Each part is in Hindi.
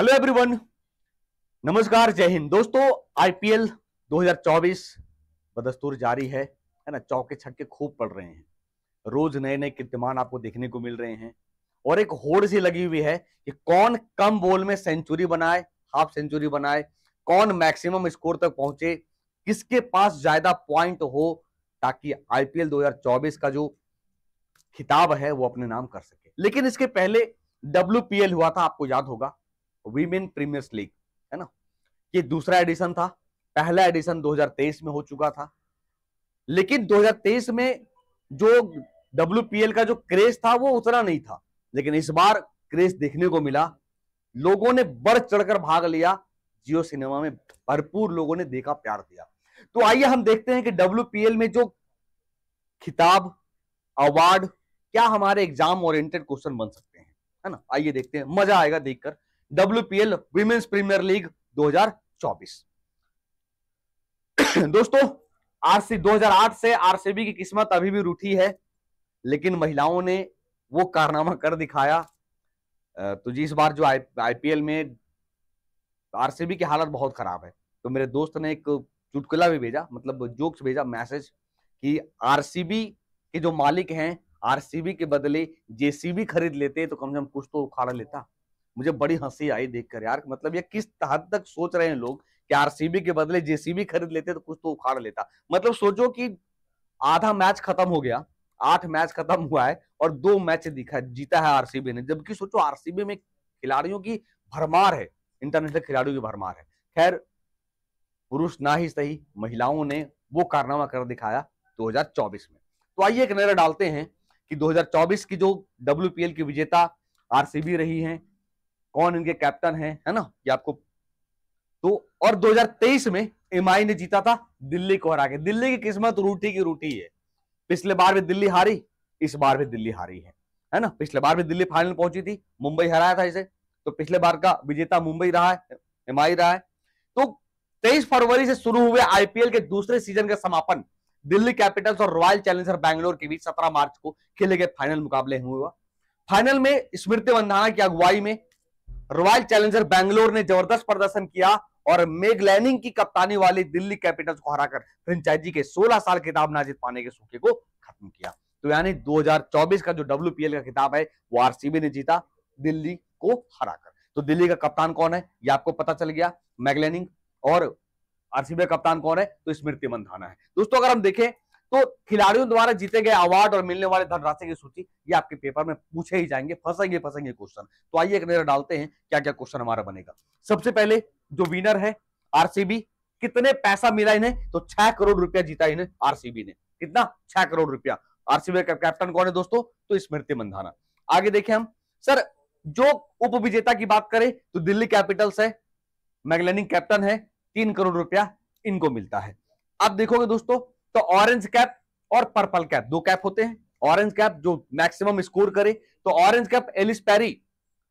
हेलो एवरीवन नमस्कार जय हिंद दोस्तों आईपीएल 2024 बदस्तूर जारी है है ना चौके छक्के खूब पड़ रहे हैं रोज नए नए कीर्तिमान आपको देखने को मिल रहे हैं और एक होड़ सी लगी हुई है कि कौन कम बॉल में सेंचुरी बनाए हाफ सेंचुरी बनाए कौन मैक्सिमम स्कोर तक पहुंचे किसके पास ज्यादा पॉइंट हो ताकि आईपीएल 2024 का जो खिताब है वो अपने नाम कर सके लेकिन इसके पहले डब्ल्यू हुआ था आपको याद होगा वीमेन प्रीमियर्स लीग है ना ये दूसरा एडिशन था पहला एडिशन 2023 में हो चुका था लेकिन 2023 में जो डब्ल्यू का जो क्रेज था वो उतना नहीं था लेकिन इस बार क्रेज देखने को मिला लोगों ने बढ़ चढ़कर भाग लिया जियो सिनेमा में भरपूर लोगों ने देखा प्यार दिया तो आइए हम देखते हैं कि डब्ल्यू में जो खिताब अवार्ड क्या हमारे एग्जाम ओरिएंटेड क्वेश्चन बन सकते हैं है ना आइए देखते हैं मजा आएगा देखकर डब्ल्यूपीएल वीमेन्स प्रीमियर लीग 2024 दोस्तों आरसी 2008 से आरसीबी की किस्मत अभी भी रूठी है लेकिन महिलाओं ने वो कारनामा कर दिखाया तो जिस बार जो आईपीएल में आरसीबी की हालत बहुत खराब है तो मेरे दोस्त ने एक चुटकुला भी भेजा मतलब जोक्स भेजा मैसेज कि आरसीबी के जो मालिक हैं आरसीबी के बदले जेसीबी खरीद लेते तो कम से कम कुछ तो उखाड़ा लेता मुझे बड़ी हंसी आई देखकर यार मतलब ये किस हद तक सोच रहे हैं लोग कि आरसीबी के बदले जेसीबी खरीद लेते तो कुछ तो उखाड़ लेता मतलब सोचो कि आधा मैच खत्म हो गया आठ मैच खत्म हुआ है और दो मैच दिखा जीता है आरसीबी ने जबकि सोचो आरसीबी में खिलाड़ियों की भरमार है इंटरनेशनल खिलाड़ियों की भरमार है खैर पुरुष ना ही सही महिलाओं ने वो कारनामा कर दिखाया 2024 में तो आइए एक नजर डालते हैं कि 2024 की जो डब्ल्यू की विजेता आरसीबी रही है कौन इनके कैप्टन है है ना ये आपको तो और 2023 में एम ने जीता था दिल्ली को हरा के दिल्ली की किस्मत रूटी की रूटी है पिछले बार भी दिल्ली हारी इस बार भी दिल्ली हारी है है ना पिछले बार भी दिल्ली फाइनल पहुंची थी मुंबई हराया था इसे तो पिछले बार का विजेता मुंबई रहा है एमआई रहा है तो तेईस फरवरी से शुरू हुए आईपीएल के दूसरे सीजन का समापन दिल्ली कैपिटल्स और रॉयल चैलेंजर बैंगलोर के बीच सत्रह मार्च को खेले गए फाइनल मुकाबले हुआ फाइनल में स्मृति वंधाना की अगुवाई में रॉयल चैलेंजर बैंगलोर ने जबरदस्त प्रदर्शन किया और मेग लैनिंग की कप्तानी वाली दिल्ली कैपिटल्स को हराकर फ्रेंचाइजी के 16 साल खिताब ना जीत पाने के सूखे को खत्म किया तो यानी 2024 का जो डब्ल्यू का खिताब है वो आरसीबी ने जीता दिल्ली को हराकर तो दिल्ली का कप्तान कौन है ये आपको पता चल गया मेगलैनिंग और आरसीबी का कप्तान कौन है तो स्मृति मंदाना है दोस्तों अगर हम देखें तो खिलाड़ियों द्वारा जीते गए अवार्ड और मिलने वाले धनराशि की सूची ये आपके पेपर में पूछे ही जाएंगे फंसेंगे फंसेंगे क्वेश्चन तो आइए एक नजर डालते हैं क्या क्या क्वेश्चन हमारा बनेगा सबसे पहले जो विनर है आरसीबी कितने पैसा मिला इन्हें तो छह करोड़ रुपया जीता इन्हें आरसीबी ने कितना छह करोड़ रुपया आरसीबी का कैप्टन कौन है दोस्तों तो स्मृति मंधाना आगे देखें हम सर जो उप विजेता की बात करें तो दिल्ली कैपिटल्स है मैगलैनिंग कैप्टन है तीन करोड़ रुपया इनको मिलता है आप देखोगे दोस्तों तो ऑरेंज कैप और पर्पल कैप दो कैप होते हैं ऑरेंज कैप जो मैक्सिमम स्कोर करे तो orange cap Ellyse Perry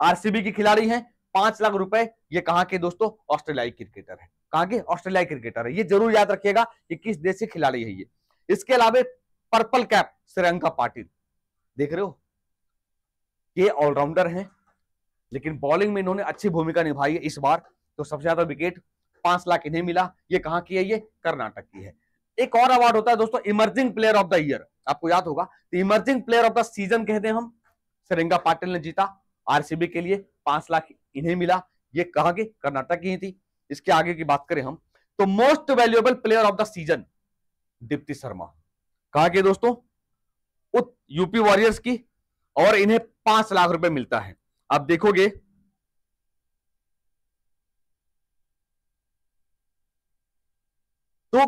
RCB की खिलाड़ी है पांच लाख रुपए ये कहा के दोस्तों ऑस्ट्रेलियाई क्रिकेटर है कहाँ के ऑस्ट्रेलियाई क्रिकेटर है ये जरूर याद रखिएगा कि किस देश के खिलाड़ी है ये इसके अलावा पर्पल कैप श्रियंका पाटिल देख रहे हो ये ऑलराउंडर हैं लेकिन बॉलिंग में इन्होंने अच्छी भूमिका निभाई है इस बार तो सबसे ज्यादा विकेट पांच लाख इन्हें मिला ये कहा की है ये कर्नाटक की है एक और अवार्ड होता है दोस्तों emerging player of the year आपको याद होगा तो emerging player of the season कहते हैं हम सरिंगा पाटिल ने जीता आरसीबी के लिए पांच लाख इन्हें मिला ये कहा कि कर्नाटक की ही थी इसके आगे की बात करें हम तो most valuable player of the season Deepti Sharma कहा कि दोस्तों यूपी वॉरियर्स की और इन्हें पांच लाख रुपए मिलता है आप देखोगे तो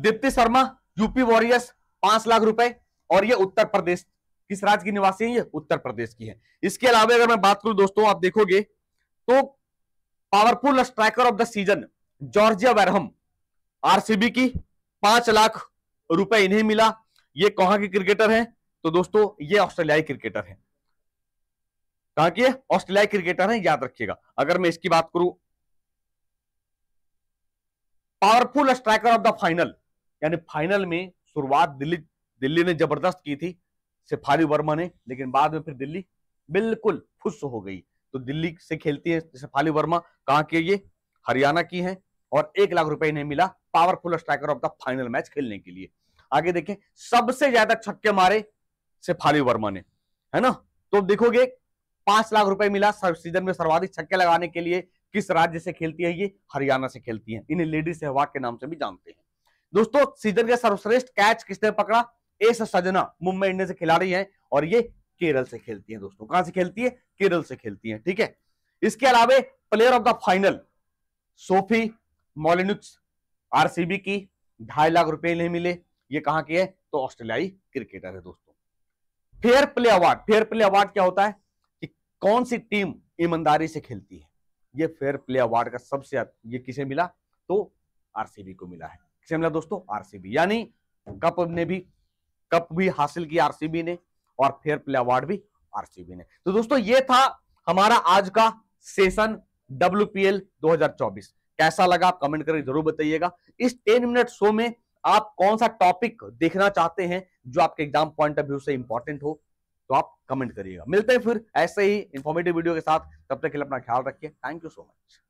दीप्ति शर्मा यूपी वॉरियर्स पांच लाख रुपए और ये उत्तर प्रदेश किस राज्य की निवासी है ये उत्तर प्रदेश की है इसके अलावा अगर मैं बात करूं दोस्तों आप देखोगे तो powerful striker of the season Georgia Wareham RCB की पांच लाख रुपए इन्हें मिला ये कहां के क्रिकेटर हैं तो दोस्तों ये ऑस्ट्रेलियाई क्रिकेटर हैं कहा कि ऑस्ट्रेलियाई क्रिकेटर हैं याद रखिएगा अगर मैं इसकी बात करूं powerful striker of the final यानी फाइनल में शुरुआत दिल्ली दिल्ली ने जबरदस्त की थी सिफारी वर्मा ने लेकिन बाद में फिर दिल्ली बिल्कुल फुस हो गई तो दिल्ली से खेलती है सिफाली वर्मा कहाँ के ये हरियाणा की है और एक लाख रुपए इन्हें मिला powerful striker of the final match खेलने के लिए आगे देखें सबसे ज्यादा छक्के मारे सिफाली वर्मा ने है ना तो देखोगे पांच लाख रुपए मिला सीजन में सर्वाधिक छक्के लगाने के लिए किस राज्य से खेलती है ये हरियाणा से खेलती है इन्हें लेडी सहवाग के नाम से भी जानते हैं दोस्तों सीजन का सर्वश्रेष्ठ कैच किसने पकड़ा एस सजना मुंबई इंडियन से खिलाड़ी है और ये केरल से खेलती है दोस्तों कहां से खेलती है केरल से खेलती है ठीक है इसके अलावा player of the final Sophie Molineux RCB की ढाई लाख रुपए नहीं मिले ये कहां की है तो ऑस्ट्रेलियाई क्रिकेटर है दोस्तों fair play award fair play award क्या होता है कि कौन सी टीम ईमानदारी से खेलती है ये फेयर प्ले अवार्ड का सबसे ये किसे मिला तो आरसीबी को मिला है से मिला दोस्तों आरसीबी यानी कप ने भी कप भी हासिल किया आरसीबी ने और फेयर प्ले अवार्ड भी आरसीबी ने तो दोस्तों ये था हमारा आज का सेशन डब्ल्यूपीएल 2024 कैसा लगा आप कमेंट करके जरूर बताइएगा इस 10 मिनट शो में आप कौन सा टॉपिक देखना चाहते हैं जो आपके एग्जाम पॉइंट ऑफ व्यू से इंपॉर्टेंट हो तो आप कमेंट करिएगा मिलते हैं फिर ऐसे ही इंफॉर्मेटिव वीडियो के साथ तब तक के लिए अपना ख्याल रखिए थैंक यू सो मच